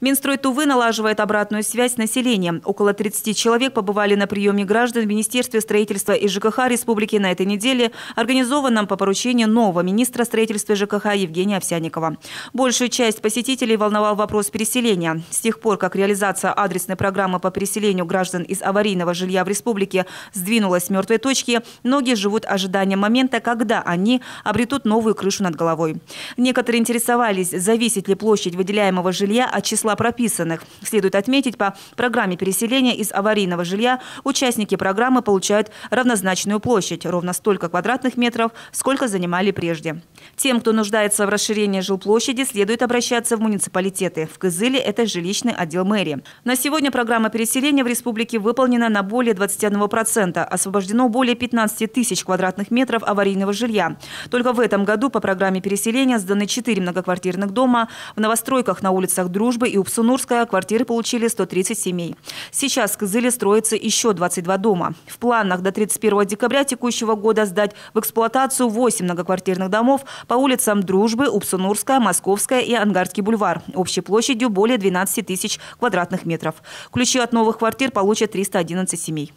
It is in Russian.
Минстрой Тувы налаживает обратную связь с населением. Около 30 человек побывали на приеме граждан в Министерстве строительства и ЖКХ Республики на этой неделе, организованном по поручению нового министра строительства ЖКХ Евгения Овсяникова. Большую часть посетителей волновал вопрос переселения. С тех пор, как реализация адресной программы по переселению граждан из аварийного жилья в республике сдвинулась с мертвой точки, многие живут ожиданием момента, когда они обретут новую крышу над головой. Некоторые интересовались, зависит ли площадь выделяемого жилья от числа числа прописанных. Следует отметить, по программе переселения из аварийного жилья участники программы получают равнозначную площадь, ровно столько квадратных метров, сколько занимали прежде. Тем, кто нуждается в расширении жилплощади, следует обращаться в муниципалитеты. В Кызыле это жилищный отдел мэрии. На сегодня программа переселения в республике выполнена на более 21%. Освобождено более 15 тысяч квадратных метров аварийного жилья. Только в этом году по программе переселения сданы 4 многоквартирных дома. В новостройках на улицах Дружбы и Юг Сунурска квартиры получили 130 семей. Сейчас в Кызыле строится еще 22 дома. В планах до 31 декабря текущего года сдать в эксплуатацию 8 многоквартирных домов по улицам Дружбы, Упсунурская, Московская и Ангарский бульвар общей площадью более 12 тысяч квадратных метров. Ключи от новых квартир получат 311 семей.